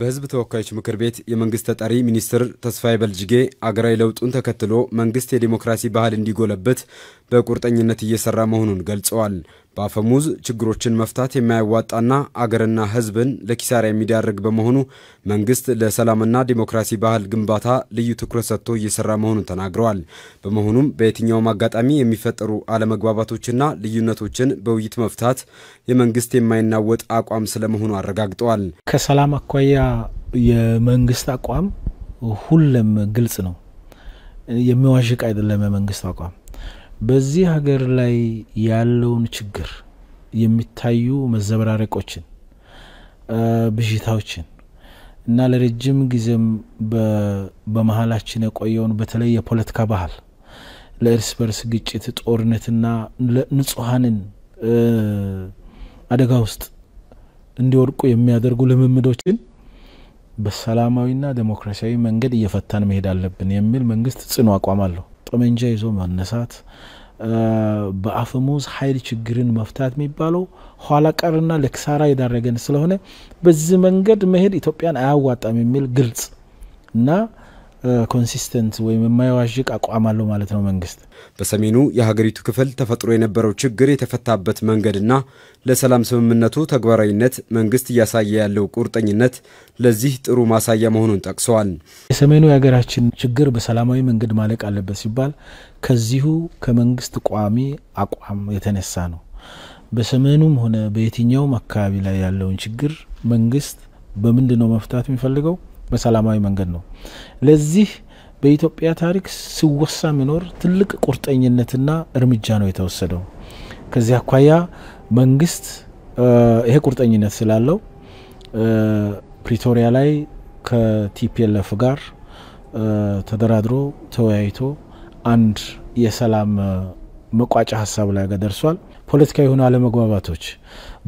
በህዝብ ተወካዮች ምክር ቤት የመንግስት ተጠሪ ሚኒስትር ተስፋዬ በልጅጌ አገራዊ ለውጡን ተከትሎ መንግስት የዲሞክራሲ ባህል እንዲጎለበት በቁርጠኝነት እየሰራ መሆኑን ገልጸዋል። በአፈሙዝ ችግሮችን መፍታት የማያዋጣና አገርና ሕዝብን ለኪሳራ የሚዳርግ በመሆኑ መንግስት ለሰላምና ዲሞክራሲ ባህል ግንባታ ልዩ ትኩረት ሰጥቶ እየሰራ መሆኑን ተናግረዋል። በመሆኑም በየትኛውም አጋጣሚ የሚፈጠሩ አለመግባባቶችና ልዩነቶችን በውይይት መፍታት የመንግስት የማይናወጥ አቋም ስለመሆኑ አረጋግጠዋል። ከሰላም አኳያ የመንግስት አቋም ሁለም ግልጽ ነው። የሚዋዥቅ አይደለም የመንግስት አቋም በዚህ ሀገር ላይ ያለውን ችግር የሚታዩ መዘበራረቆችን፣ ብዥታዎችን እና ለረጅም ጊዜም በመሀላችን የቆየውን በተለይ የፖለቲካ ባህል ለእርስ በርስ ግጭት፣ ጦርነትና ንጹሐንን አደጋ ውስጥ እንዲወድቁ የሚያደርጉ ልምምዶችን በሰላማዊና ዴሞክራሲያዊ መንገድ እየፈታን መሄድ አለብን የሚል መንግስት ጽኑ አቋም አለው። ጠመንጃ ይዞ መነሳት፣ በአፈሙዝ ኃይል ችግርን መፍታት የሚባለው ኋላ ቀርና ለክሳራ የዳረገን ስለሆነ በዚህ መንገድ መሄድ ኢትዮጵያን አያዋጣም የሚል ግልጽ እና ኮንሲስተንት ወይም የማይዋዥቅ አቋም አለው ማለት ነው መንግስት። በሰሜኑ የሀገሪቱ ክፍል ተፈጥሮ የነበረው ችግር የተፈታበት መንገድና ለሰላም ስምምነቱ ተግባራዊነት መንግስት እያሳየ ያለው ቁርጠኝነት ለዚህ ጥሩ ማሳያ መሆኑን ጠቅሰዋል። የሰሜኑ የሀገራችን ችግር በሰላማዊ መንገድ ማለቅ አለበት ሲባል ከዚሁ ከመንግስት ቋሚ አቋም የተነሳ ነው። በሰሜኑም ሆነ በየትኛውም አካባቢ ላይ ያለውን ችግር መንግስት በምንድን ነው መፍታት የሚፈልገው? በሰላማዊ መንገድ ነው። ለዚህ በኢትዮጵያ ታሪክ ሲወሳ የሚኖር ትልቅ ቁርጠኝነትና እርምጃ ነው የተወሰደው። ከዚህ አኳያ መንግስት ይሄ ቁርጠኝነት ስላለው ፕሪቶሪያ ላይ ከቲፒኤልኤፍ ጋር ተደራድሮ ተወያይቶ አንድ የሰላም መቋጫ ሀሳብ ላይ ደርሷል። ፖለቲካዊ የሆኑ አለመግባባቶች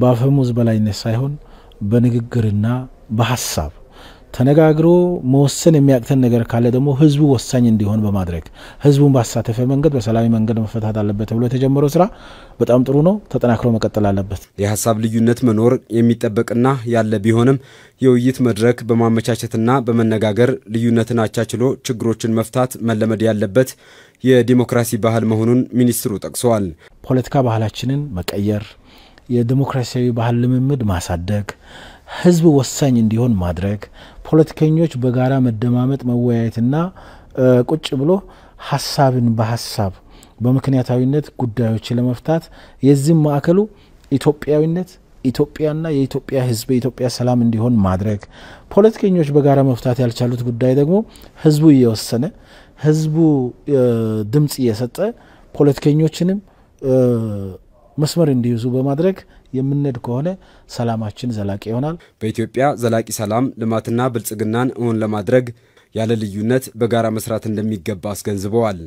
በአፈሙዝ በላይነት ሳይሆን በንግግርና በሀሳብ ተነጋግሮ መወሰን የሚያቅተን ነገር ካለ ደግሞ ህዝቡ ወሳኝ እንዲሆን በማድረግ ህዝቡን ባሳተፈ መንገድ በሰላማዊ መንገድ መፈታት አለበት ተብሎ የተጀመረው ስራ በጣም ጥሩ ነው፣ ተጠናክሮ መቀጠል አለበት። የሀሳብ ልዩነት መኖር የሚጠበቅና ያለ ቢሆንም የውይይት መድረክ በማመቻቸትና በመነጋገር ልዩነትን አቻችሎ ችግሮችን መፍታት መለመድ ያለበት የዲሞክራሲ ባህል መሆኑን ሚኒስትሩ ጠቅሰዋል። ፖለቲካ ባህላችንን መቀየር፣ የዲሞክራሲያዊ ባህል ልምምድ ማሳደግ ህዝብ ወሳኝ እንዲሆን ማድረግ፣ ፖለቲከኞች በጋራ መደማመጥ፣ መወያየትና ቁጭ ብሎ ሀሳብን በሀሳብ በምክንያታዊነት ጉዳዮች ለመፍታት የዚህም ማዕከሉ ኢትዮጵያዊነት ኢትዮጵያና የኢትዮጵያ ህዝብ የኢትዮጵያ ሰላም እንዲሆን ማድረግ፣ ፖለቲከኞች በጋራ መፍታት ያልቻሉት ጉዳይ ደግሞ ህዝቡ እየወሰነ ህዝቡ ድምፅ እየሰጠ ፖለቲከኞችንም መስመር እንዲይዙ በማድረግ የምንሄድ ከሆነ ሰላማችን ዘላቂ ይሆናል። በኢትዮጵያ ዘላቂ ሰላም ልማትና ብልጽግናን እውን ለማድረግ ያለ ልዩነት በጋራ መስራት እንደሚገባ አስገንዝበዋል።